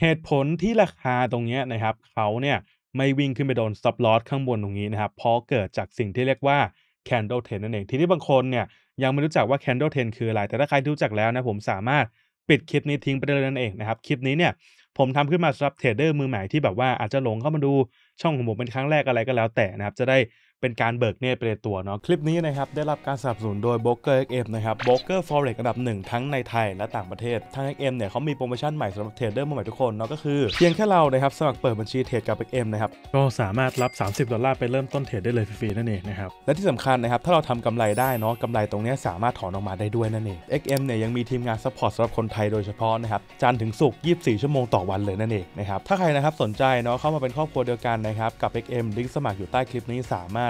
เหตุผลที่ราคาตรงนี้นะครับเขาเนี่ยไม่วิ่งขึ้นไปโดนซับลอสข้างบนตรงนี้นะครับเพราะเกิดจากสิ่งที่เรียกว่า candle t e นั่นเอง ทีนี้บางคนเนี่ยยังไม่รู้จักว่า candle t e คืออะไร แต่ถ้าใครรู้จักแล้วนะผมสามารถปิดคลิปนี้ทิ้งไปได้เลยนั่นเองนะครับ คลิปนี้เนี่ยผมทำขึ้นมาสำหรับเทรดเดอร์มือใหม่ที่แบบว่าอาจจะหลงเข้ามาดูช่องของผมเป็นครั้งแรกอะไรก็แล้ว แต่นะครับจะได้เป็นการเบิกเนตรเป็นตัวเนาะคลิปนี้นะครับได้รับการสนับสนุนโดยเอ็กเอ็มนะครับบก r o k e r Forex อันดับหนึ่งทั้งในไทยและต่างประเทศทาง XM เนี่ยเขามีโปรโมชั่นใหม่สำหรับเทรดเดอร์มือใหม่ทุกคนเนาะก็คือเพียงแค่เรานะครับ สมัครเปิดบัญชีเทรดกับ XM นะครับ ก็สามารถรับ 30ดอลลาร์ไปเริ่มต้นเทรดได้เลยฟรีๆนั่นเองนะครับและที่สำคัญนะครับถ้าเราทำกำไรได้เนาะกำไรตรงนี้สามารถถอนออกมาได้ด้วยนั่นเอง XM เนี่ยยังมีทีมงานซัพพอร์ตสำหรับคนไทยโดยเฉพาะนะครับจันถึงศุกร์24 ชั่วโมงต่อวันเลยนั่นเองนะครับถ้าใครนะครับสนใจเนาะเข้ามาเป็นครอบครัวเดียวกันนะครับกับ XM ลิงก์สมัครอยู่ใต้คลิปนี้สามารถ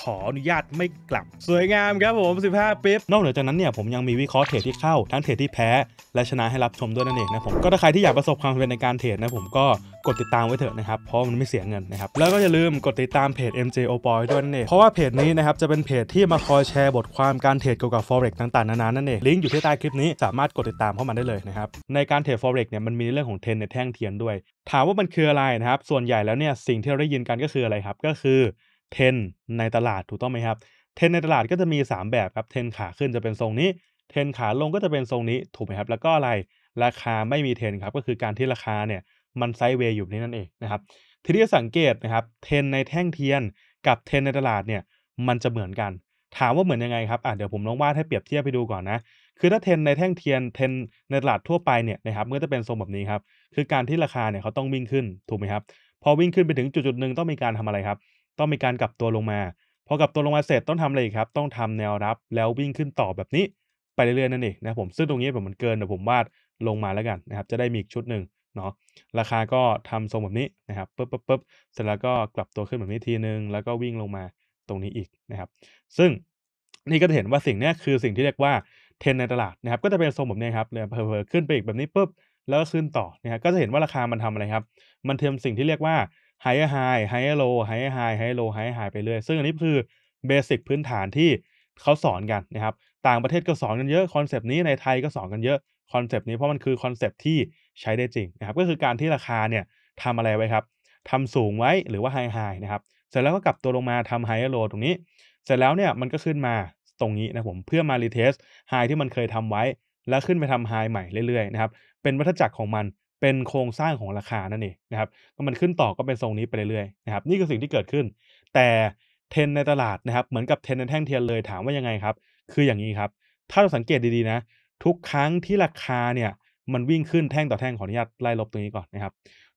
ขออนุญาตไม่กลับสวยงามครับผม 15ปิ๊บนอกเหนือจากนั้นเนี่ยผมยังมีวิเคราะห์เทรดที่เข้า ทั้งเทรดที่แพ้ และชนะให้รับชมด้วยนั่นเองนะผม ก็ถ้าใครที่อยากประสบความสำเร็จในการเทรดนะผมก็ กดติดตามไว้เถอะนะครับ เพราะมันไม่เสียเงินนะครับ แล้วก็อย่าลืมกดติดตามเพจ MJ o p o y ด้วยนั่นเอง เพราะว่าเพจนี้นะครับจะเป็นเพจที่มาคอยแชร์บทความการเทรดเกี่ยวกับ forex ต่างๆนานานั่นเองลิงก์อยู่ที่ใต้คลิปนี้สามารถกดติดตามเข้ามาได้เลยนะครับในการเทรด forex เนี่ยมันมีเรื่องของเทรนในแท่งเทียนด้วย ถามว่ามันคืออะไรนะครับส่วนใหญ่แล้วเนี่ยสิ่งที่เราได้ยินกันก็คืออะไรครับก็คือเทนในตลาดถูกต้องไหมครับ เทนในตลาดก็จะมี 3 แบบครับเทนขาขึ้นจะเป็นทรงนี้ เทนขาลงก็จะเป็นทรงนี้ถูกไหมครับ แล้วก็อะไรราคาไม่มีเทนครับก็คือการที่ราคาเนี่ยมันไซด์เวย์อยู่นี้นั่นเองนะครับทีนี้สังเกตนะครับ เทนในแท่งเทียนกับเทนในตลาดเนี่ยมันจะเหมือนกันถามว่าเหมือนยังไงครับอ่ะเดี๋ยวผมลองวาดให้เปรียบเทียบไปดูก่อนนะ คือถ้าเทนในแท่งเทียนเทนในตลาดทั่วไปเนี่ยนะครับเมื่อจะเป็นทรงแบบนี้ครับคือการที่ราคาเนี่ยเขาต้องวิ่งขึ้นถูกไหมครับ พอวิ่งขึ้นไปถึงจุดจุดหนึ่งต้องมีการทำอะไรครับต้องมีการกลับตัวลงมา พอกลับตัวลงมาเสร็จต้องทำอะไรอีกครับ ต้องทำแนวรับแล้ววิ่งขึ้นต่อแบบนี้ไปเรื่อยๆนั่นเองนะผมซึ่งตรงนี้ผมมันเกินเดี๋ยวผมวาดลงมาแล้วกันนะครับ จะได้มีอีกชุดหนึ่งเนาะ ราคาก็ทำทรงแบบนี้นะครับปุ๊บปุ๊บปุ๊บเสร็จแล้วก็กลับตัวขึ้นแบบนี้ทีนึงแล้วก็วิ่งลงมาตรงนี้อีกนะครับ ซึ่งนี่ก็จะเห็นว่าสิ่งนี้คือสิ่งที่เรียกว่าเทรนในตลาดนะครับ ก็จะเป็นทรงแบบนี้ครับเนี่ยเพิ่มขึ้นไปอีกแบบนี้ปุ๊บ แล้วก็ขึ้นต่อนะครับก็จะเห็นว่าราคามันทำอะไรครับมันเทียมสิ่งที่เรียกว่าไฮไฮไฮโลไฮไฮไฮโลไฮไฮไปเรื่อย ซึ่งอันนี้คือเบสิกพื้นฐานที่เขาสอนกันนะครับต่างประเทศก็สอนกันเยอะคอนเซปต์นี้ในไทยก็สอนกันเยอะคอนเซปต์นี้เพราะมันคือคอนเซปต์ที่ใช้ได้จริงนะครับก็คือการที่ราคาเนี่ยทำอะไรไว้ครับทำสูงไว้หรือว่าไฮไฮนะครับเสร็จแล้วก็กลับตัวลงมาทำไฮโลตรงนี้ เสร็จแล้วเนี่ยมันก็ขึ้นมาตรงนี้นะผมเพื่อมารีเทสไฮที่มันเคยทำไว้แล้วขึ้นไปทำไฮใหม่เรื่อยๆนะครับเป็นวัฏจักรของมันเป็นโครงสร้างของราคานั่นเองนะครับก็มันขึ้นต่อก็เป็นทรงนี้ไปเรื่อยๆนะครับนี่คือสิ่งที่เกิดขึ้น แต่เทรนในตลาดนะครับเหมือนกับเทรนในแท่งเทียนเลยถามว่ายังไงครับคืออย่างนี้ครับ ถ้าเราสังเกตดีๆนะทุกครั้งที่ราคาเนี่ยมันวิ่งขึ้นแท่งต่อแท่งขออนุญาตไล่ลบตรงนี้ก่อนนะครับ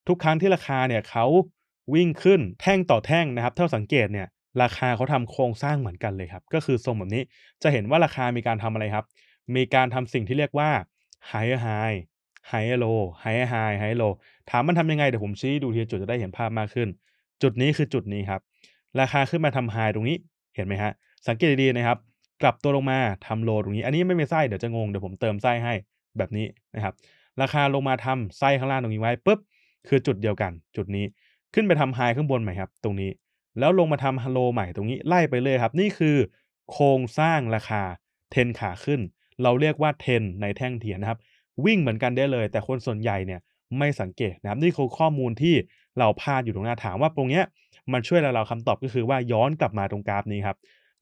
ทุกครั้งที่ราคาเนี่ยเขาวิ่งขึ้นแท่งต่อแท่งนะครับถ้าสังเกตเนี่ยราคาเขาทำโครงสร้างเหมือนกันเลยครับก็คือทรงแบบนี้จะเห็นว่าราคา มีการทำอะไรครับ มีการทำสิ่งที่เรียกว่าไฮเออร์ไฮไฮโลไฮไฮไฮโลถามมันทำยังไง เดี๋ยวผมชี้ดูทีจุดจะได้เห็นภาพมากขึ้น จุดนี้คือจุดนี้ครับ ราคาขึ้นมาทำไฮตรงนี้ เห็นไหมฮะ สังเกตดีๆนะครับ กลับตัวลงมาทำโลตรงนี้ อันนี้ไม่มีไส้ เดี๋ยวจะงง เดี๋ยวผมเติมไส้ให้ แบบนี้นะครับ ราคาลงมาทำไส้ข้างล่างตรงนี้ไว้ปุ๊บ คือจุดเดียวกัน จุดนี้ ขึ้นไปทำไฮข้างบนใหม่ครับ ตรงนี้ แล้วลงมาทำฮัลโลใหม่ตรงนี้ ไล่ไปเลยครับ นี่คือโครงสร้างราคาเทนขาขึ้น เราเรียกว่าเทนในแท่งเทียนนะครับวิ่งเหมือนกันได้เลย แต่คนส่วนใหญ่เนี่ยไม่สังเกตนะครับนี่คือข้อมูลที่เราพาดอยู่ตรงหน้าถามว่าตรงเนี้ยมันช่วยเราเราคำตอบก็คือ ว่าย้อนกลับมาตรงกราฟนี้ครับ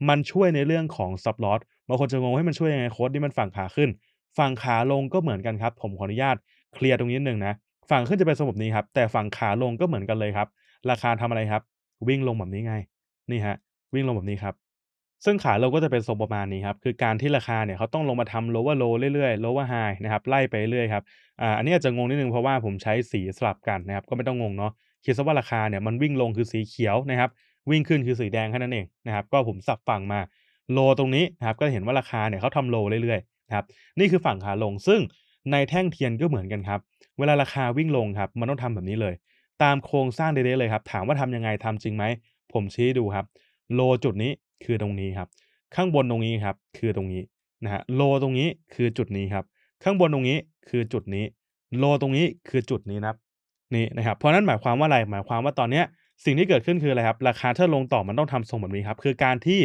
มันช่วยในเรื่องของซับลอสบางคนจะงงให้มันช่วยยังไงโค้ดนี่มันฝั่งขาขึ้น ฝั่งขาลงก็เหมือนกันครับ ผมขออนุญาตเคลียร์ตรงนี้หนึ่งนะ ฝั่งขึ้นจะเป็นสมุดนี้ครับแต่ฝั่งขาลงก็เหมือนกันเลยครับ ราคาทำอะไรครับ วิ่งลงแบบนี้ไงนี่ฮะวิ่งลงแบบนี้ครับซึ่งขาลงก็จะเป็นทรงประมาณนี้ครับ คือการที่ราคาเนี่ยเขาต้องลงมาทำ lower low เรื่อยๆ lower high นะครับไล่ไปเรื่อยครับอ่าอันนี้อาจจะงงนิดนึง เพราะว่าผมใช้สีสลับกันนะครับ ก็ไม่ต้องงงเนาะคิดซะว่าราคาเนี่ยมันวิ่งลงคือสีเขียวนะครับ วิ่งขึ้นคือสีแดงแค่นั้นเองนะครับ ก็ผมสับฝั่งมาโลตรงนี้นะครับ ก็เห็นว่าราคาเนี่ยเขาทำโลเรื่อยๆนะครับนี่คือฝั่งขาลงซึ่งในแท่งเทียนก็เหมือนกันครับเวลาราคาวิ่งลงครับมันต้องทำแบบนี้เลย ตามโครงสร้างเด้ๆเลยครับ ถามว่าทำยังไงทำจริงไหมผมชี้ดูครับโลจุดนี้คือตรงนี้ครับ ข้างบนตรงนี้ครับ คือตรงนี้นะฮะโลตรงนี้คือจุดนี้ครับ ข้างบนตรงนี้คือจุดนี้ โลตรงนี้คือจุดนี้นะครับนี่นะครับเพราะนั้นหมายความว่าอะไรหมายความว่าตอนเนี้ยสิ่งที่เกิดขึ้นคืออะไรครับราคาถ้าลงต่อมันต้องทำทรงแบบนี้ครับ คือการที่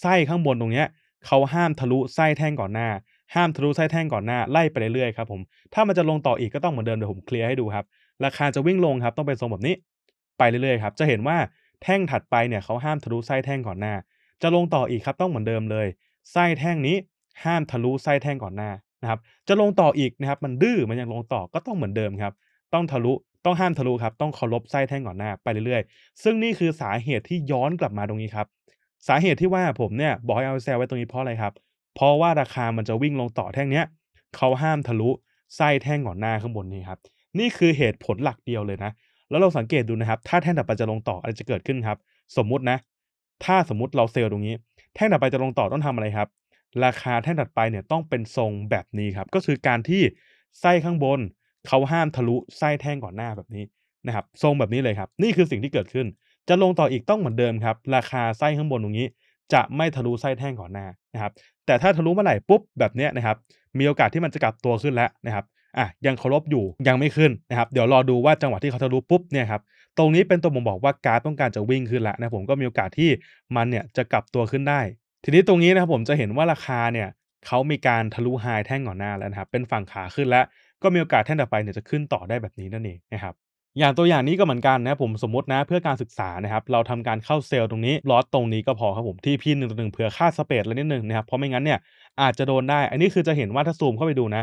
ไส้ข้างบนตรงเนี้ยเขาห้ามทะลุไส้แท่งก่อนหน้า ห้ามทะลุไส้แท่งก่อนหน้าไล่ไปเรื่อยๆครับผมถ้ามันจะลงต่ออีกก็ต้องเหมือนเดิมเดี๋ยวผมเคลียร์ให้ดูครับราคาจะวิ่งลงครับต้องเป็นทรงแบบนี้ไปเรื่อยๆครับจะเห็นว่าแท่งถัดไปเนี่ยเขาห้ามทะลุไส้แท่งก่อนหน้าจะลงต่ออีกครับต้องเหมือนเดิมเลยไส้แท่งนี้ห้ามทะลุไส้แท่งก่อนหน้านะครับจะลงต่ออีกนะครับมันดื้อมันยังลงต่อก็ต้องเหมือนเดิมครับ ต้องทะลุต้องห้ามทะลุครับต้องเคารพไส้แท่งก่อนหน้า ไปเรื่อยๆ ซึ่งนี่คือสาเหตุที่ย้อนกลับมาตรงนี้ครับสาเหตุที่ว่าผมเนี่ยบอกให้เอาแซลไว้ตรงนี้เพราะอะไรครับ เพราะว่าราคามันจะวิ่งลงต่อแท่งเนี้ยเขาห้ามทะลุไส้แท่งก่อนหน้าข้างบนนี้ครับนี่คือเหตุผลหลักเดียวเลยนะแล้วเราสังเกตดูนะครับ ถ้าแท่งดับไปจะลงต่ออะไรจะเกิดขึ้นครับ สมมุตินะถ้าสมมติเราเซลล์ตรงนี้แท่งถัดไปจะลงต่อต้องทำอะไรครับราคาแท่งถัดไปเนี่ยต้องเป็นทรงแบบนี้ครับก็คือการที่ไส้ข้างบน เขาห้ามทะลุไส้แท่งก่อนหน้าแบบนี้นะครับทรงแบบนี้เลยครับนี่คือสิ่งที่เกิดขึ้น จะลงต่ออีกต้องเหมือนเดิมครับราคาไส้ข้างบนตรงนี้ จะไม่ทะลุไส้แท่งก่อนหน้านะครับ แต่ถ้าทะลุเมื่อไหร่ปุ๊บแบบนี้นะครับมีโอกาสที่มันจะกลับตัวขึ้นแล้วนะครับอ่ะยังเคารพอยู่ยังไม่ขึ้นนะครับ เดี๋ยวรอดูว่าจังหวะที่เขาทะลุปุ๊บเนี่ยครับตรงนี้เป็นตัวบ่งบอกว่าการต้องการจะวิ่งขึ้นละนะผมก็มีโอกาสที่มันเนี่ยจะกลับตัวขึ้นได้ ทีนี้ตรงนี้นะครับผมจะเห็นว่าราคาเนี่ยเขามีการทะลุไฮแท่งก่อนหน้าแล้วนะครับเป็นฝั่งขาขึ้นแล้วก็มีโอกาสแท่งต่อไปเนี่ยจะขึ้นต่อได้แบบนี้นั่นเองนะครับอย่างตัวอย่างนี้ก็เหมือนกันนะผมสมมตินะเพื่อการศึกษานะครับเราทำการเข้าเซลล์ตรงนี้ล็อตตรงนี้ก็พอครับผมที่พี่หนึ่งตัวหนึ่งเผื่อค่าสเปดอะไรนิดหนึ่งนะครับเพราะไม่งั้นเนี่ยอาจจะโดนได้อันนี้คือจะเห็นว่าถ้าซูมเข้าไปดูนะ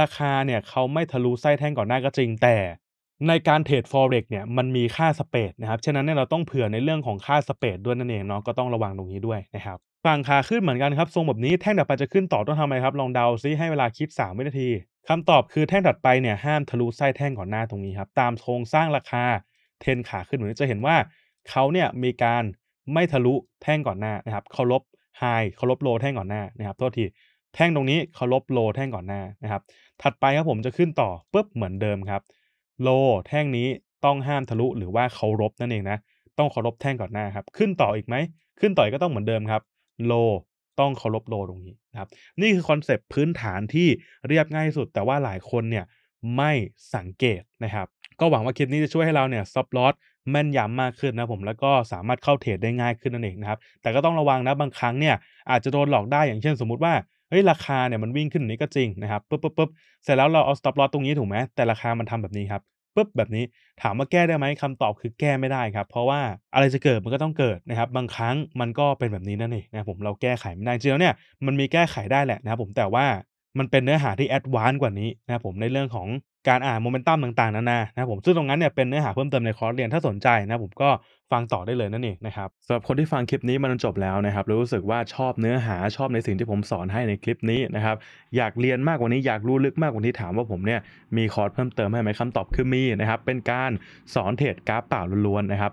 ราคาเนี่ยเขาไม่ทะลุไส้แท่งก่อนหน้าก็จริงแต่ในการเทรด forex เนี่ยมันมีค่าสเปดนะครับฉะนั้นเนี่ยเราต้องเผื่อในเรื่องของค่าสเปดด้วยนั่นเองเนาะก็ต้องระวังตรงนี้ด้วยนะครับฝั่งขาขึ้นเหมือนกันครับทรงแบบนี้แท่งถัดไปจะขึ้นต่อต้องทำไมครับลองเดาซิให้เวลาคิด3วินาทีคำตอบคือแท่งถัดไปเนี่ยห้ามทะลุไส้แท่งก่อนหน้าตรงนี้ครับตามโครงสร้างราคาเทนขาขึ้นเหมือนจะเห็นว่าเขาเนี่ยมีการไม่ทะลุแท่งก่อนหน้านะครับเคารพไฮเคารพโลแท่งก่อนหน้านะครับโทษทีแท่งตรงนี้เคารพโลแท่งก่อนหน้านะครับถัดไปครับผมจะขึ้นต่อปุ๊บเหมือนเดิมครับโลแท่งนี้ต้องห้ามทะลุหรือว่าเคารพนั่นเองนะต้องเคารพแท่งก่อนหน้าครับขึ้นต่ออีกไหม ขึ้นต่อก็ต้องเหมือนเดิมครับ โลต้องเคารพโลตรงนี้นะครับนี่คือคอนเซปต์พื้นฐานที่เรียบง่ายสุดแต่ว่าหลายคนเนี่ยไม่สังเกตนะครับก็หวังว่าคลิปนี้จะช่วยให้เราเนี่ยซับลอสแม่นยำมากขึ้นนะผมแล้วก็สามารถเข้าเทรดได้ง่ายขึ้นนั่นเองนะครับแต่ก็ต้องระวังนะบางครั้งเนี่ยอาจจะโดนหลอกได้อย่างเช่นสมมุติว่าเฮ้ยราคาเนี่ยมันวิ่งขึ้นนี้ก็จริงนะครับปุ๊บปุ๊บปุ๊บเสร็จแล้วเราเอา stop loss ตรงนี้ถูกไหมแต่ราคามันทำแบบนี้ครับปุ๊บแบบนี้ถามว่าแก้ได้ไหมคำตอบคือแก้ไม่ได้ครับ เพราะว่าอะไรจะเกิดมันก็ต้องเกิดนะครับบางครั้งมันก็เป็นแบบนี้นั่นเองนะผมเราแก้ไขไม่ได้จริงแล้วเนี่ยมันมีแก้ไขได้แหละนะครับผมแต่ว่ามันเป็นเนื้อหาที่แอดวานซ์กว่านี้นะครับผมในเรื่องของการอ่านโมเมนตัมต่างๆนั่นนะนะผมซึ่งตรงนั้นเนี่ยเป็นเนื้อหาเพิ่มเติมในคอร์สเรียนถ้าสนใจนะผมก็ฟังต่อได้เลยนั่นเองนะครับสำหรับคนที่ฟังคลิปนี้มันจบแล้วนะครับรู้สึกว่าชอบเนื้อหาชอบในสิ่งที่ผมสอนให้ในคลิปนี้นะครับ อยากเรียนมากกว่านี้อยากรู้ลึกมากกว่าที่ถามว่าผมเนี่ยมีคอร์สเพิ่มเติมให้ไหมคำตอบคือมีนะครับเป็นการสอนเทรดกราฟเปล่าล้วนๆนะครับ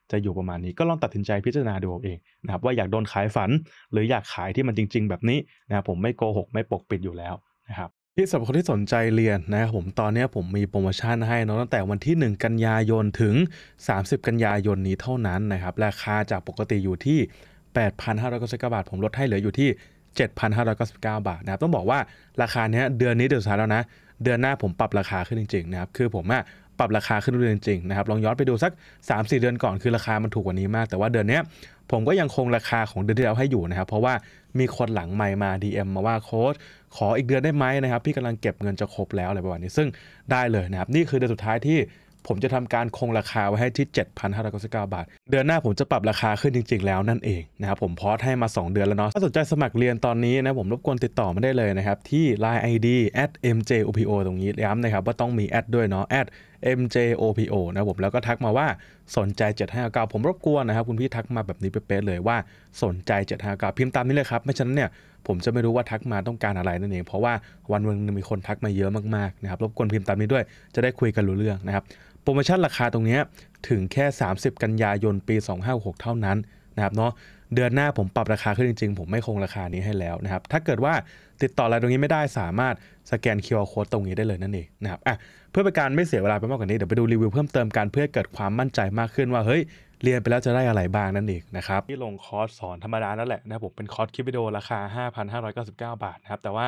จะอยู่ประมาณนี้ก็ลองตัดสินใจพิจารณาดูเองนะครับว่าอยากโดนขายฝันหรืออยากขายที่มันจริงๆ แบบนี้นะครับผมไม่โกหก ไม่ปกปิดอยู่แล้วนะครับที่สำหรับคนที่สนใจเรียนนะครับผมตอนนี้ผมมีโปรโมชั่นให้นะตั้งแต่วันที่ 1 กันยายนถึง 30 กันยายนนี้เท่านั้นนะครับราคาจากปกติอยู่ที่ 8,599บาท ผมลดให้เหลืออยู่ที่ 7,599 บาทนะครับต้องบอกว่าราคาเนี้ยเดือนนี้เดือนสุดท้ายแล้วนะเดือนหน้าผมปรับราคาขึ้นจริงๆนะครับคือผมอะปรับราคาขึ้นเรื่อยจริงนะครับลองย้อนไปดูสัก3-4 เดือนก่อนคือราคามันถูกกว่านี้มาก แต่ว่าเดือนนี้ผมก็ยังคงราคาของเดือนที่แล้วให้อยู่นะครับเพราะว่ามีคนหลังไมมา DM มาว่าโค้ดขออีกเดือนได้ไหมนะครับพี่กำลังเก็บเงินจะครบแล้วอะไรประมาณนี้ซึ่งได้เลยนะครับนี่คือเดือนสุดท้ายที่ผมจะทำการคงราคาไว้ให้ที่ 7,599 บาท เดือนหน้าผมจะปรับราคาขึ้นจริงๆ แล้วนั่นเองนะครับผมพอสให้มา 2 เดือนแล้วเนาะถ้าสนใจสมัครเรียนตอนนี้นะผมรบกวนติดต่อมาได้เลยนะครับที่ Line ID @mjopo ตรงนี้ย้ำนะครับว่าต้องมีแอดด้วยเนาะ @mjopo นะผมแล้วก็ทักมาว่าสนใจ 759 ผมรบกวนนะครับ คุณพี่ทักมาแบบนี้เป๊ะเลยว่าสนใจ 759 พิมพ์ตามนี้เลยครับ ไม่ฉะนั้นเนี่ยผมจะไม่รู้ว่าทักมาต้องการอะไรนั่นเอง เพราะว่าวันวันมีคนทักมาเยอะมากๆ นะครับรบกวนพิมพ์ตามนี้ด้วย จะได้คุยกันรู้เรื่องนะครับโปรโมชั่นราคาตรงนี้ถึงแค่ 30 กันยายน ปี 2566เท่านั้นนะครับเนาะเดือนหน้าผมปรับราคาขึ้นจริงๆ ผมไม่คงราคานี้ให้แล้วนะครับถ้าเกิดว่าติดต่ออะไรตรงนี้ไม่ได้สามารถสแกน QR Code ตรงนี้ได้เลยนั่นเองนะครับอ่ะเพื่อเป็นการไม่เสียเวลาไปมากกว่านี้ เดี๋ยวไปดูรีวิวเพิ่มเติมการเพื่อเกิดความมั่นใจมากขึ้นว่าเฮ้ยเรียนไปแล้วจะได้อะไรบ้างนั่นเองนะครับที่ลงคอร์สสอนธรรมดานั่นแหละนะผมเป็นคอร์สคลิปวิดีโอราคา 5,599 บาทนะครับแต่ว่า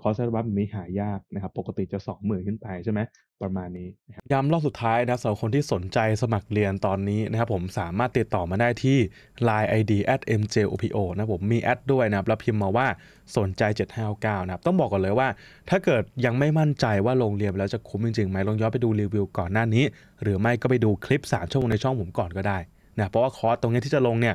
คอร์สบับนี้หายากนะครับ ปกติจะ 20,000 ขึ้นไปใช่ไหม ประมาณนี้ย้ำรอบสุดท้ายนะสำหรับคนที่สนใจสมัครเรียนตอนนี้นะครับผมสามารถติดต่อมาได้ที่ Line ID at mjopo นะผมมีแอดด้วยนะครับ แล้วพิมพ์มาว่าสนใจ 759นะครับต้องบอกก่อนเลยว่า ถ้าเกิดยังไม่มั่นใจว่าลงเรียน แล้วจะคุ้มจริงๆไหมลองย้อนไปดูรีวิวก่อนหน้านี้ หรือไม่ก็ไปดูคลิป3ชั่วโมงในช่องผมก่อนก็ได้นะเพราะว่าคอร์สตรงนี้ที่จะลงเนี่ย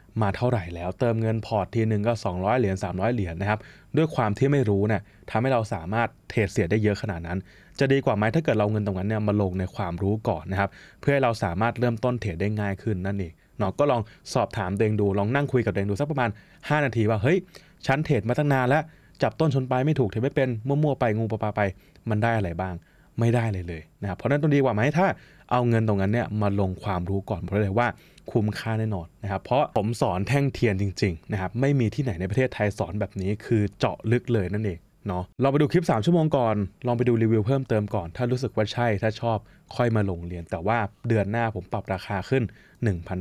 มาเท่าไหร่แล้ว เติมเงินพอร์ตทีหนึ่งก็ 200 เหรียญ300 เหรียญนะครับด้วยความที่ไม่รู้เนี่ยทำให้เราสามารถเทรดเสียได้เยอะขนาดนั้น จะดีกว่าไหมถ้าเกิดเราเงินตรงนั้นเนี่ยมาลงในความรู้ก่อนนะครับเพื่อให้เราสามารถเริ่มต้นเทรดได้ง่ายขึ้นนั่นเองเนาะก็ลองสอบถามเองดูลองนั่งคุยกับเองดูสักประมาณ 5 นาทีว่าเฮ้ยฉันเทรดมาตั้งนานแล้วจับต้นชนปลายไม่ถูกเทรดไม่เป็นมั่วๆไปงูปลาไปมันได้อะไรบ้างไม่ได้เลยเลยนะครับเพราะนั้นต้องดีกว่าไหมถ้าเอาเงินตรงนั้นเนี่ยมาลงความรู้ก่อน เพราะเลยว่าคุ้มค่าแน่นอนนะครับ เพราะผมสอนแท่งเทียนจริง ๆ นะครับ ไม่มีที่ไหนในประเทศไทยสอนแบบนี้คือเจาะลึกเลยนั่นเองเนาะเราไปดูคลิป 3 ชั่วโมงก่อน ลองไปดูรีวิวเพิ่มเติมก่อนถ้ารู้สึกว่าใช่ถ้าชอบค่อยมาลงเรียน แต่ว่าเดือนหน้าผมปรับราคาขึ้น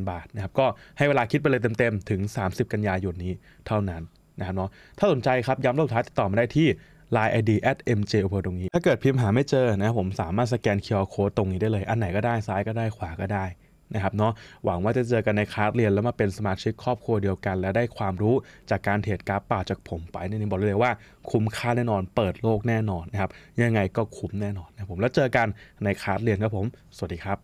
1,000 บาทนะครับก็ให้เวลาคิดไปเลยเต็ม ๆ ถึง 30 กันยายนนี้เท่านั้นนะครับเนาะถ้าสนใจครับย้ำรอบท้ายติดต่อมาได้ที่ Line ID at mj o p ตรงนี้ถ้าเกิดพิมพ์หาไม่เจอนะผมสามารถสแกน QR Code ตรงนี้ได้เลย อันไหนก็ได้ซ้ายก็ได้ขวาก็ได้นะครับเนาะหวังว่าจะเจอกันในคลาสเรียนแล้วมาเป็นสมาชิกครอบครัวเดียวกันและได้ความรู้จากการเทรดกราฟป่าจากผมไปนี่บอกเลยว่าคุ้มค่าแน่นอนเปิดโลกแน่นอนนะครับยังไงก็คุ้มแน่นอนนะผมแล้วเจอกันในคลาสเรียนครับผม สวัสดีครับ